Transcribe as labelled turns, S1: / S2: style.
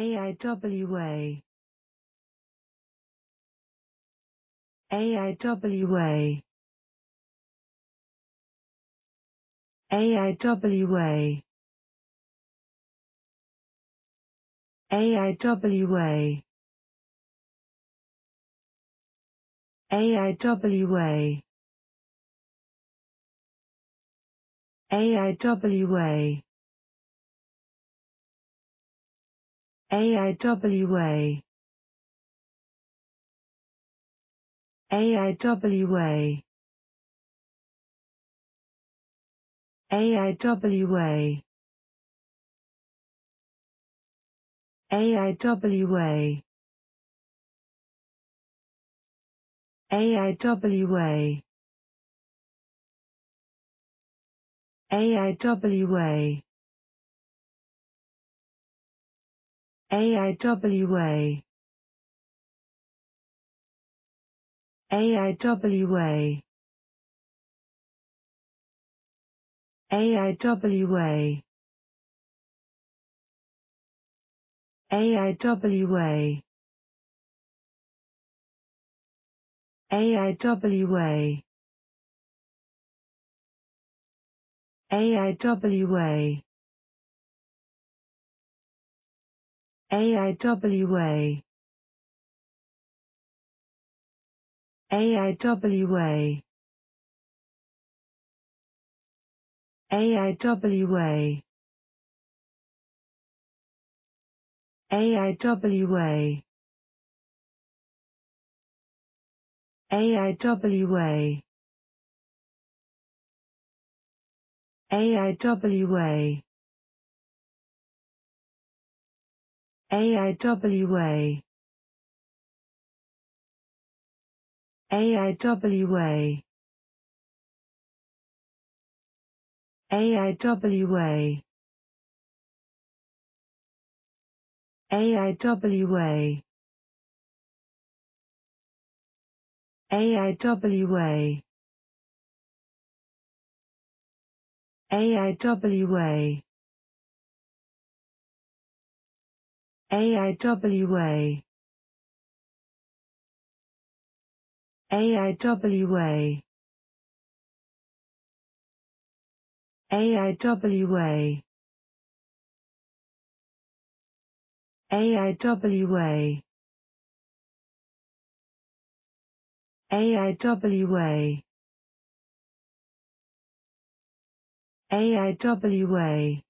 S1: AIWA AIWA AIWA AIWA AIWA AIWA AIWA AIWA AIWA AIWA AIWA AIWA AIWA AIWA AIWA AIWA AIWA AIWA AIWA AIWA AIWA AIWA AIWA AIWA AIWA AIWA AIWA AIWA AIWA AIWA AIWA AIWA AIWA AIWA AIWA AIWA